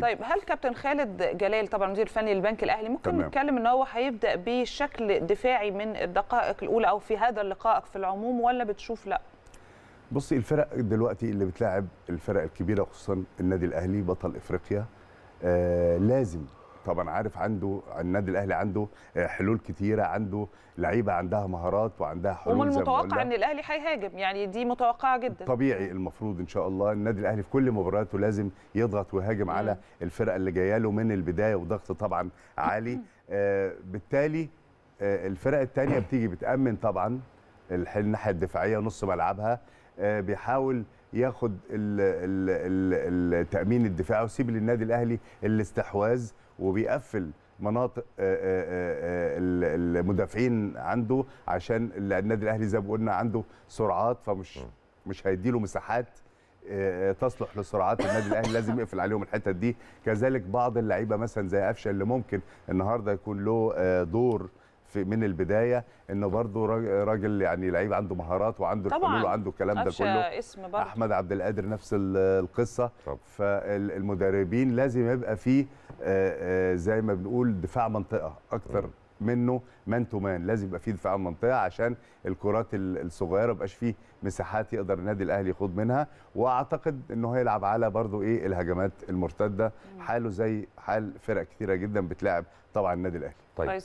طيب هل كابتن خالد جلال طبعا المدير الفني للبنك الاهلي ممكن تمام. نتكلم ان هو هيبدا بشكل دفاعي من الدقائق الاولى او في هذا اللقاء في العموم ولا بتشوف لا بصي الفرق دلوقتي اللي بتلاعب الفرق الكبيره خصوصا النادي الاهلي بطل افريقيا آه لازم طبعا عارف عنده النادي الاهلي عنده آه، حلول كتيره عنده لعيبه عندها مهارات وعندها حلول ومن المتوقع ان الاهلي هيهاجم يعني دي متوقعه جدا طبيعي المفروض ان شاء الله النادي الاهلي في كل مبارياته لازم يضغط ويهاجم على الفرقه اللي جايه له من البدايه وضغط طبعا عالي آه بالتالي آه الفرق الثانيه بتيجي بتامن طبعا الناحيه الدفاعيه نص ملعبها آه بيحاول ياخد التامين الدفاعي وسيب للنادي الاهلي الاستحواذ وبيقفل مناطق آه، آه، آه، المدافعين عنده عشان النادي الاهلي زي ما قلنا عنده سرعات فمش مش هيديله مساحات تصلح لسرعات النادي الاهلي لازم يقفل عليهم الحته دي كذلك بعض اللعيبه مثلا زي قفشه اللي ممكن النهارده يكون له دور في من البدايه انه برضه راجل يعني لعيب عنده مهارات وعنده الحلول وعنده الكلام ده كله اسم برضو. احمد عبد القادر نفس القصه طب. فالمدربين لازم يبقى فيه زي ما بنقول دفاع منطقه اكتر م. منه مان تو مان لازم يبقى فيه دفاع منطقه عشان الكرات الصغيره ما يبقاش فيه مساحات يقدر النادي الاهلي يخوض منها واعتقد انه هيلعب على برضه ايه الهجمات المرتده حاله زي حال فرق كثيره جدا بتلعب طبعا النادي الاهلي طيب.